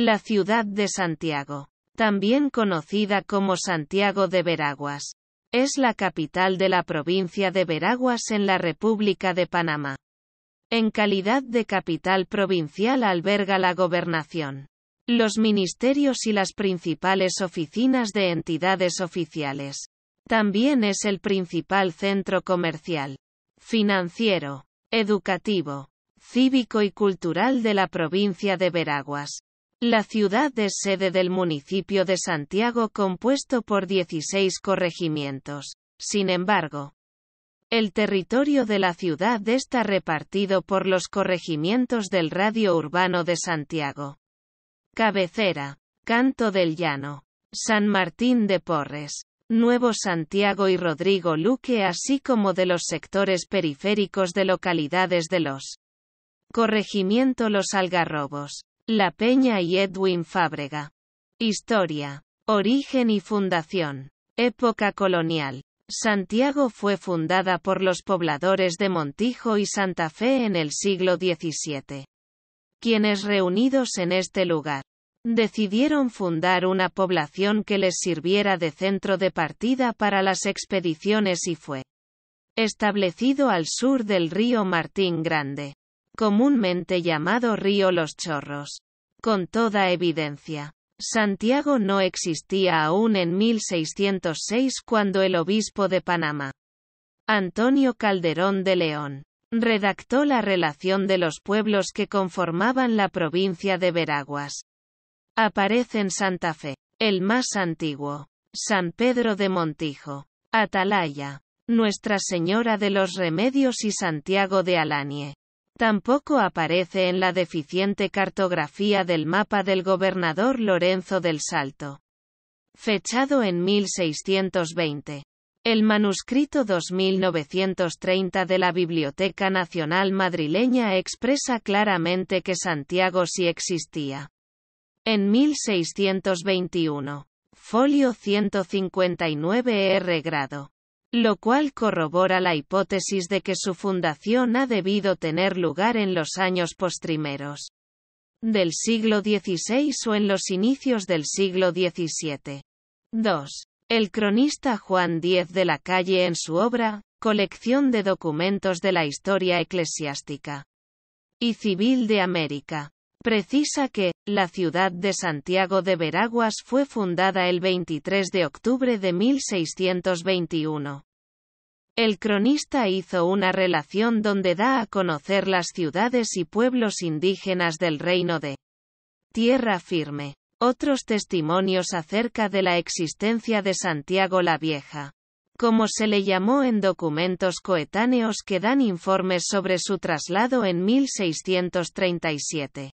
La ciudad de Santiago, también conocida como Santiago de Veraguas, es la capital de la provincia de Veraguas en la República de Panamá. En calidad de capital provincial alberga la gobernación, los ministerios y las principales oficinas de entidades oficiales. También es el principal centro comercial, financiero, educativo, cívico y cultural de la provincia de Veraguas. La ciudad es sede del municipio de Santiago compuesto por 16 corregimientos. Sin embargo, el territorio de la ciudad está repartido por los corregimientos del radio urbano de Santiago. Cabecera, Canto del Llano, San Martín de Porres, Nuevo Santiago y Rodrigo Luque así como de los sectores periféricos de localidades de los corregimiento Los Algarrobos, la Peña y Edwin Fábrega. Historia. Origen y fundación. Época colonial. Santiago fue fundada por los pobladores de Montijo y Santa Fe en el siglo XVII. Quienes reunidos en este lugar, decidieron fundar una población que les sirviera de centro de partida para las expediciones y fue establecido al sur del río Martín Grande comúnmente llamado río Los Chorros. Con toda evidencia, Santiago no existía aún en 1606 cuando el obispo de Panamá, Antonio Calderón de León, redactó la relación de los pueblos que conformaban la provincia de Veraguas. Aparece en Santa Fe, el más antiguo, San Pedro de Montijo, Atalaya, Nuestra Señora de los Remedios y Santiago de Alanie. Tampoco aparece en la deficiente cartografía del mapa del gobernador Lorenzo del Salto. Fechado en 1620. El manuscrito 2930 de la Biblioteca Nacional Madrileña expresa claramente que Santiago sí existía. En 1621. Folio 159 R. Grado lo cual corrobora la hipótesis de que su fundación ha debido tener lugar en los años postrimeros del siglo XVI o en los inicios del siglo XVII. 2. El cronista Juan Diez de la Calle en su obra, Colección de documentos de la historia eclesiástica y civil de América, Precisa que, la ciudad de Santiago de Veraguas fue fundada el 23 de octubre de 1621. El cronista hizo una relación donde da a conocer las ciudades y pueblos indígenas del reino de Tierra Firme. Otros testimonios acerca de la existencia de Santiago la Vieja. Como se le llamó en documentos coetáneos que dan informes sobre su traslado en 1637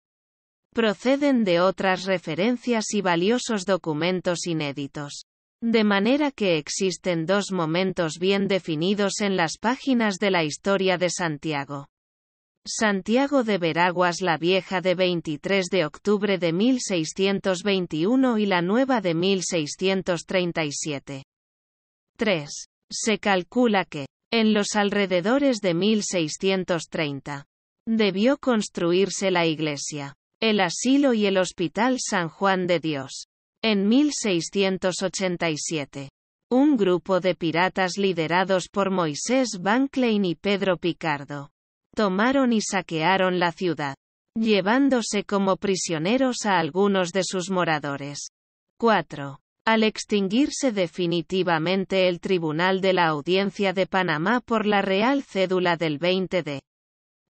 proceden de otras referencias y valiosos documentos inéditos. De manera que existen dos momentos bien definidos en las páginas de la historia de Santiago. Santiago de Veraguas la Vieja de 23 de octubre de 1621 y la Nueva de 1637. 3. Se calcula que, en los alrededores de 1630, debió construirse la iglesia el asilo y el Hospital San Juan de Dios. En 1687. Un grupo de piratas liderados por Moisés Van Klein y Pedro Picardo. Tomaron y saquearon la ciudad, llevándose como prisioneros a algunos de sus moradores. 4. Al extinguirse definitivamente el Tribunal de la Audiencia de Panamá por la Real Cédula del 20 de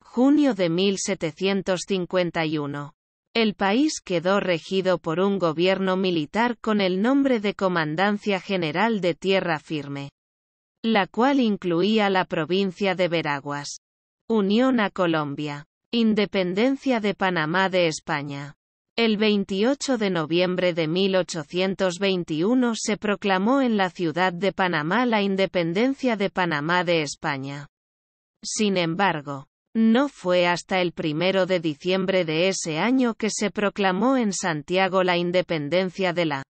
junio de 1751, el país quedó regido por un gobierno militar con el nombre de Comandancia General de Tierra Firme, la cual incluía la provincia de Veraguas, Unión a Colombia, Independencia de Panamá de España. El 28 de noviembre de 1821 se proclamó en la ciudad de Panamá la independencia de Panamá de España. Sin embargo, no fue hasta el primero de diciembre de ese año que se proclamó en Santiago la independencia de la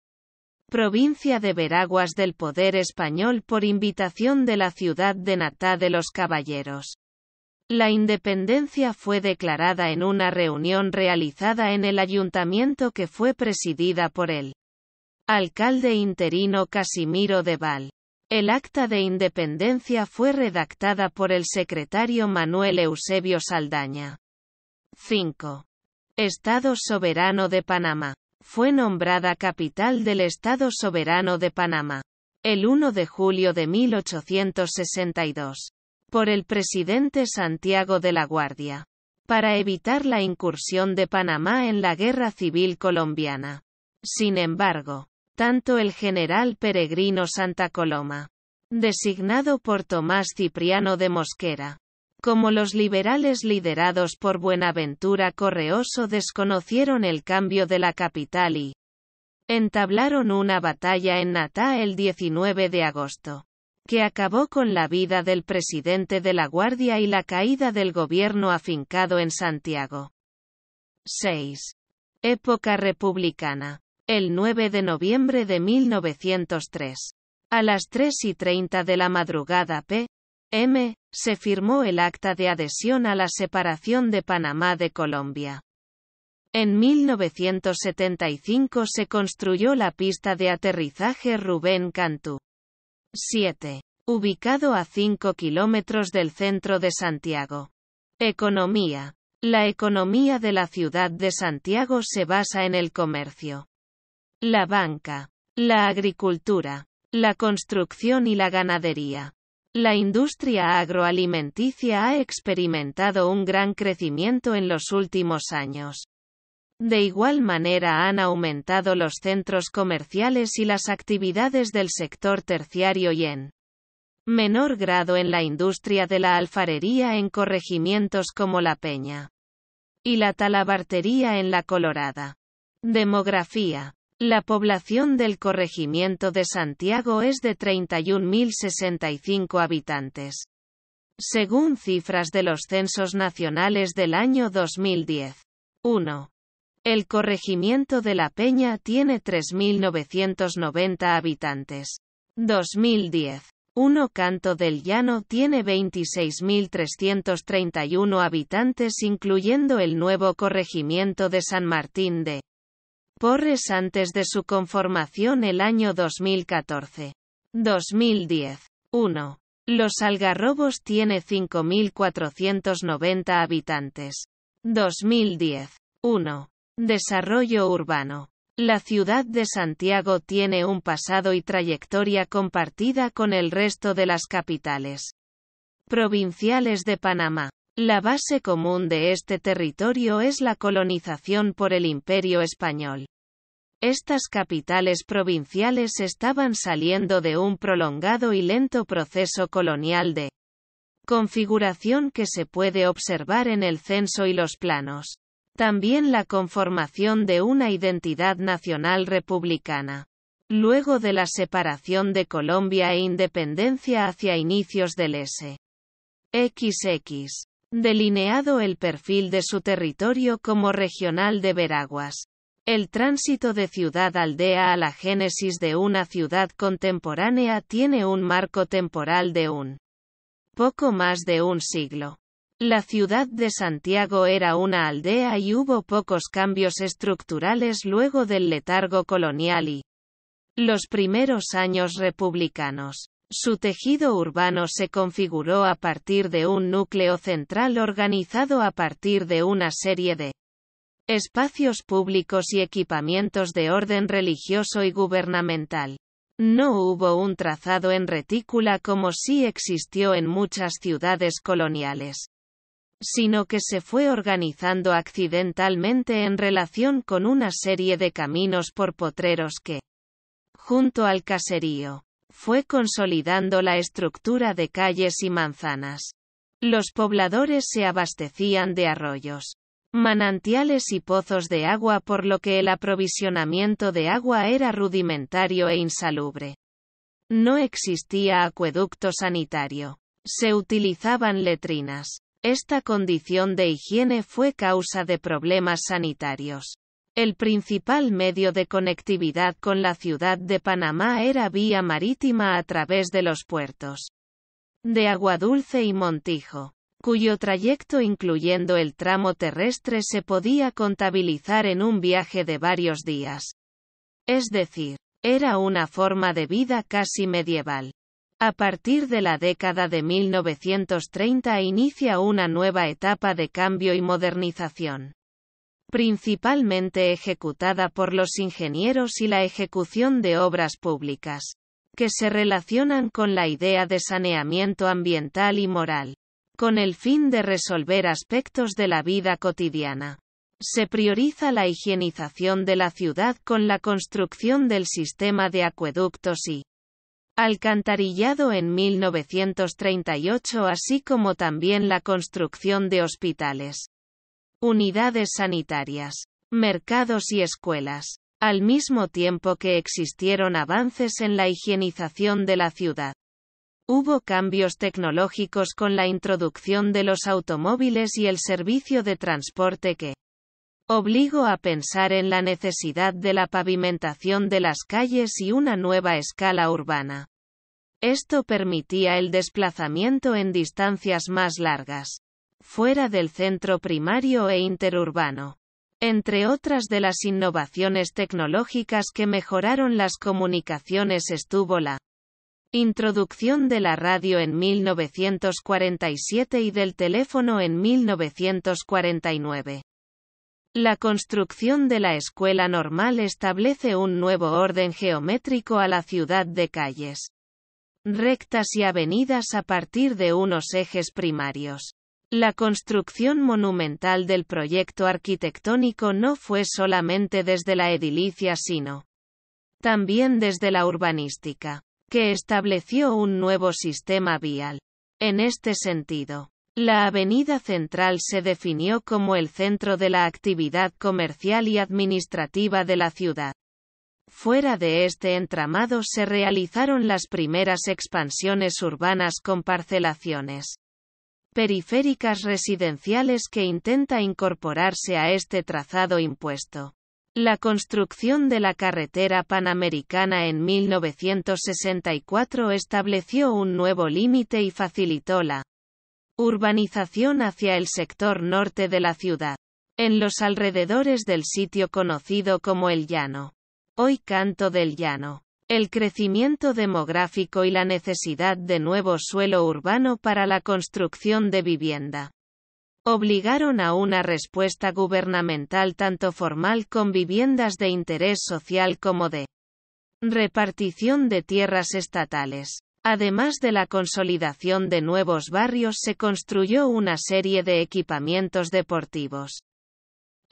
provincia de Veraguas del poder español por invitación de la ciudad de Natá de los Caballeros. La independencia fue declarada en una reunión realizada en el ayuntamiento que fue presidida por el alcalde interino Casimiro de Val. El acta de independencia fue redactada por el secretario Manuel Eusebio Saldaña. 5. Estado Soberano de Panamá. Fue nombrada capital del Estado Soberano de Panamá el 1 de julio de 1862 por el presidente Santiago de la Guardia, para evitar la incursión de Panamá en la Guerra Civil Colombiana. Sin embargo, tanto el general peregrino Santa Coloma, designado por Tomás Cipriano de Mosquera, como los liberales liderados por Buenaventura Correoso desconocieron el cambio de la capital y entablaron una batalla en Natá el 19 de agosto, que acabó con la vida del presidente de la Guardia y la caída del gobierno afincado en Santiago. 6. Época republicana el 9 de noviembre de 1903. A las 3 y 30 de la madrugada p. M. se firmó el acta de adhesión a la separación de Panamá de Colombia. En 1975 se construyó la pista de aterrizaje Rubén Cantú. 7. Ubicado a 5 kilómetros del centro de Santiago. Economía. La economía de la ciudad de Santiago se basa en el comercio la banca, la agricultura, la construcción y la ganadería. La industria agroalimenticia ha experimentado un gran crecimiento en los últimos años. De igual manera han aumentado los centros comerciales y las actividades del sector terciario y en menor grado en la industria de la alfarería en corregimientos como La Peña y la talabartería en La Colorada. Demografía. La población del corregimiento de Santiago es de 31.065 habitantes. Según cifras de los censos nacionales del año 2010. 1. El corregimiento de La Peña tiene 3.990 habitantes. 2010. 1. Canto del Llano tiene 26.331 habitantes incluyendo el nuevo corregimiento de San Martín de Porres antes de su conformación el año 2014. 2010. 1. Los Algarrobos tiene 5.490 habitantes. 2010. 1. Desarrollo urbano. La ciudad de Santiago tiene un pasado y trayectoria compartida con el resto de las capitales provinciales de Panamá. La base común de este territorio es la colonización por el Imperio Español. Estas capitales provinciales estaban saliendo de un prolongado y lento proceso colonial de configuración que se puede observar en el censo y los planos. También la conformación de una identidad nacional republicana. Luego de la separación de Colombia e independencia hacia inicios del S. XX delineado el perfil de su territorio como regional de Veraguas. El tránsito de ciudad-aldea a la génesis de una ciudad contemporánea tiene un marco temporal de un poco más de un siglo. La ciudad de Santiago era una aldea y hubo pocos cambios estructurales luego del letargo colonial y los primeros años republicanos. Su tejido urbano se configuró a partir de un núcleo central organizado a partir de una serie de espacios públicos y equipamientos de orden religioso y gubernamental. No hubo un trazado en retícula como sí existió en muchas ciudades coloniales, sino que se fue organizando accidentalmente en relación con una serie de caminos por potreros que, junto al caserío, fue consolidando la estructura de calles y manzanas. Los pobladores se abastecían de arroyos, manantiales y pozos de agua por lo que el aprovisionamiento de agua era rudimentario e insalubre. No existía acueducto sanitario. Se utilizaban letrinas. Esta condición de higiene fue causa de problemas sanitarios. El principal medio de conectividad con la ciudad de Panamá era vía marítima a través de los puertos de Aguadulce y Montijo, cuyo trayecto incluyendo el tramo terrestre se podía contabilizar en un viaje de varios días. Es decir, era una forma de vida casi medieval. A partir de la década de 1930 inicia una nueva etapa de cambio y modernización principalmente ejecutada por los ingenieros y la ejecución de obras públicas, que se relacionan con la idea de saneamiento ambiental y moral, con el fin de resolver aspectos de la vida cotidiana. Se prioriza la higienización de la ciudad con la construcción del sistema de acueductos y alcantarillado en 1938 así como también la construcción de hospitales unidades sanitarias, mercados y escuelas, al mismo tiempo que existieron avances en la higienización de la ciudad. Hubo cambios tecnológicos con la introducción de los automóviles y el servicio de transporte que obligó a pensar en la necesidad de la pavimentación de las calles y una nueva escala urbana. Esto permitía el desplazamiento en distancias más largas fuera del centro primario e interurbano. Entre otras de las innovaciones tecnológicas que mejoraron las comunicaciones estuvo la introducción de la radio en 1947 y del teléfono en 1949. La construcción de la escuela normal establece un nuevo orden geométrico a la ciudad de calles rectas y avenidas a partir de unos ejes primarios. La construcción monumental del proyecto arquitectónico no fue solamente desde la edilicia sino también desde la urbanística, que estableció un nuevo sistema vial. En este sentido, la avenida central se definió como el centro de la actividad comercial y administrativa de la ciudad. Fuera de este entramado se realizaron las primeras expansiones urbanas con parcelaciones periféricas residenciales que intenta incorporarse a este trazado impuesto. La construcción de la carretera panamericana en 1964 estableció un nuevo límite y facilitó la urbanización hacia el sector norte de la ciudad, en los alrededores del sitio conocido como el llano. Hoy Canto del Llano. El crecimiento demográfico y la necesidad de nuevo suelo urbano para la construcción de vivienda obligaron a una respuesta gubernamental tanto formal con viviendas de interés social como de repartición de tierras estatales. Además de la consolidación de nuevos barrios se construyó una serie de equipamientos deportivos,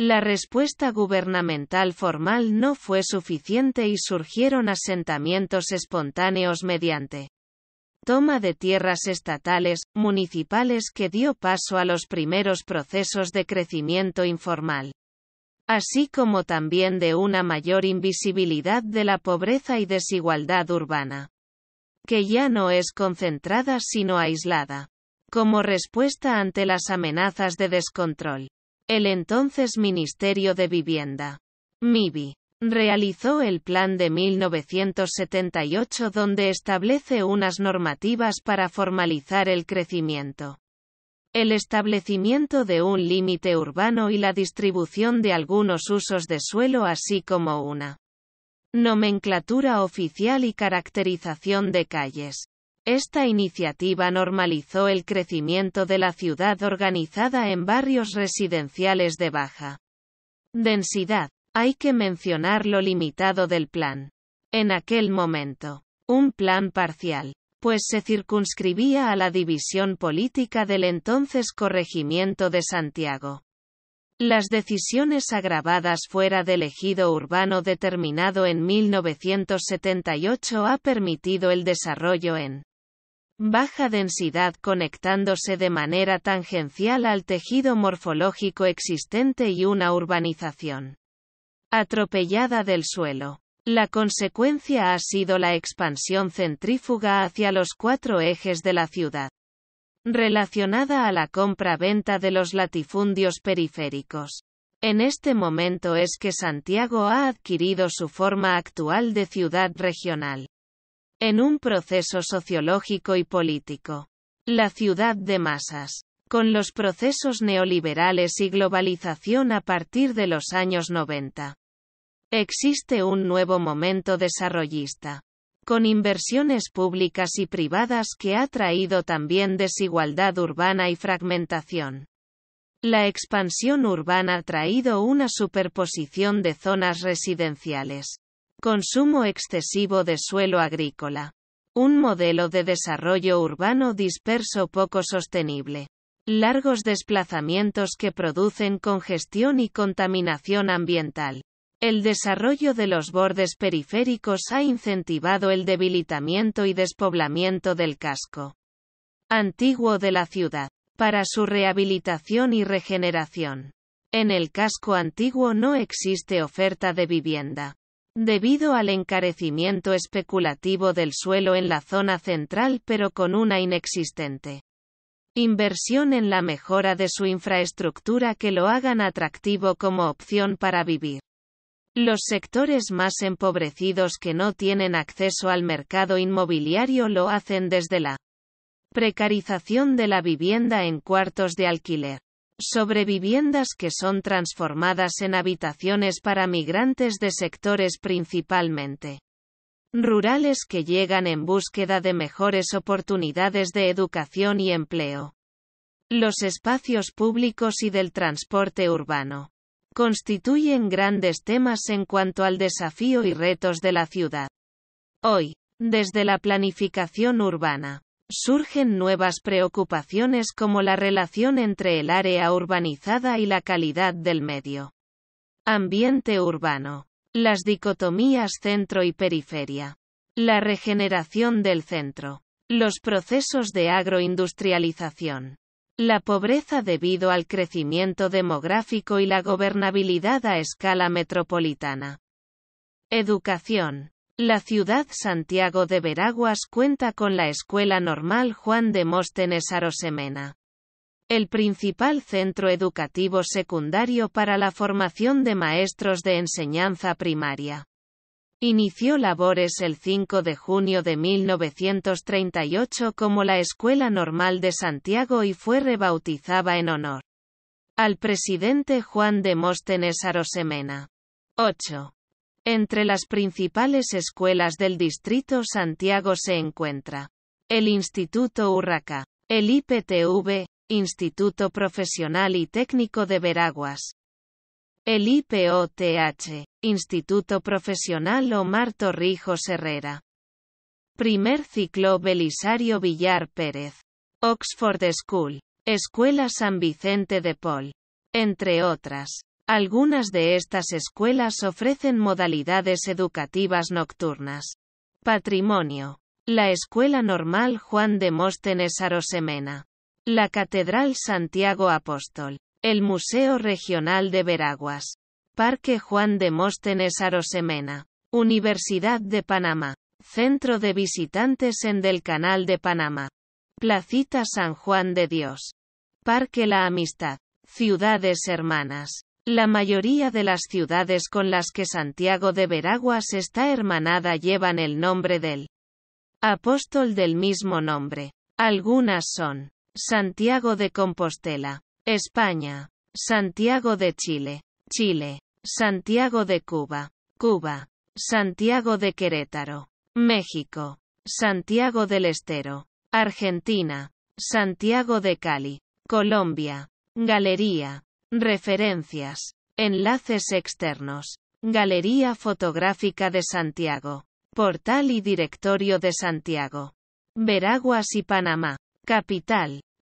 la respuesta gubernamental formal no fue suficiente y surgieron asentamientos espontáneos mediante toma de tierras estatales, municipales que dio paso a los primeros procesos de crecimiento informal, así como también de una mayor invisibilidad de la pobreza y desigualdad urbana, que ya no es concentrada sino aislada, como respuesta ante las amenazas de descontrol el entonces Ministerio de Vivienda, MIBI, realizó el Plan de 1978 donde establece unas normativas para formalizar el crecimiento. El establecimiento de un límite urbano y la distribución de algunos usos de suelo así como una nomenclatura oficial y caracterización de calles. Esta iniciativa normalizó el crecimiento de la ciudad organizada en barrios residenciales de baja densidad. Hay que mencionar lo limitado del plan. En aquel momento, un plan parcial, pues se circunscribía a la división política del entonces corregimiento de Santiago. Las decisiones agravadas fuera del ejido urbano determinado en 1978 ha permitido el desarrollo en baja densidad conectándose de manera tangencial al tejido morfológico existente y una urbanización atropellada del suelo. La consecuencia ha sido la expansión centrífuga hacia los cuatro ejes de la ciudad, relacionada a la compra-venta de los latifundios periféricos. En este momento es que Santiago ha adquirido su forma actual de ciudad regional en un proceso sociológico y político. La ciudad de masas. Con los procesos neoliberales y globalización a partir de los años 90. Existe un nuevo momento desarrollista. Con inversiones públicas y privadas que ha traído también desigualdad urbana y fragmentación. La expansión urbana ha traído una superposición de zonas residenciales Consumo excesivo de suelo agrícola. Un modelo de desarrollo urbano disperso poco sostenible. Largos desplazamientos que producen congestión y contaminación ambiental. El desarrollo de los bordes periféricos ha incentivado el debilitamiento y despoblamiento del casco antiguo de la ciudad, para su rehabilitación y regeneración. En el casco antiguo no existe oferta de vivienda. Debido al encarecimiento especulativo del suelo en la zona central pero con una inexistente inversión en la mejora de su infraestructura que lo hagan atractivo como opción para vivir. Los sectores más empobrecidos que no tienen acceso al mercado inmobiliario lo hacen desde la precarización de la vivienda en cuartos de alquiler sobre viviendas que son transformadas en habitaciones para migrantes de sectores principalmente rurales que llegan en búsqueda de mejores oportunidades de educación y empleo. Los espacios públicos y del transporte urbano constituyen grandes temas en cuanto al desafío y retos de la ciudad. Hoy, desde la planificación urbana, surgen nuevas preocupaciones como la relación entre el área urbanizada y la calidad del medio ambiente urbano, las dicotomías centro y periferia, la regeneración del centro, los procesos de agroindustrialización, la pobreza debido al crecimiento demográfico y la gobernabilidad a escala metropolitana. Educación. La ciudad Santiago de Veraguas cuenta con la Escuela Normal Juan de Móstenes Arosemena. El principal centro educativo secundario para la formación de maestros de enseñanza primaria. Inició labores el 5 de junio de 1938 como la Escuela Normal de Santiago y fue rebautizada en honor al presidente Juan de Móstenes Arosemena. 8. Entre las principales escuelas del distrito Santiago se encuentra el Instituto Urraca, el IPTV, Instituto Profesional y Técnico de Veraguas, el IPOTH, Instituto Profesional Omar Torrijos Herrera, Primer Ciclo Belisario Villar Pérez, Oxford School, Escuela San Vicente de Paul, entre otras. Algunas de estas escuelas ofrecen modalidades educativas nocturnas. Patrimonio. La Escuela Normal Juan Demóstenes Arosemena. La Catedral Santiago Apóstol. El Museo Regional de Veraguas. Parque Juan Demóstenes Arosemena. Universidad de Panamá. Centro de Visitantes en del Canal de Panamá. Placita San Juan de Dios. Parque La Amistad. Ciudades Hermanas. La mayoría de las ciudades con las que Santiago de Veraguas está hermanada llevan el nombre del apóstol del mismo nombre. Algunas son Santiago de Compostela, España, Santiago de Chile, Chile, Santiago de Cuba, Cuba, Santiago de Querétaro, México, Santiago del Estero, Argentina, Santiago de Cali, Colombia, Galería, Referencias. Enlaces externos. Galería Fotográfica de Santiago. Portal y Directorio de Santiago. Veraguas y Panamá. Capital.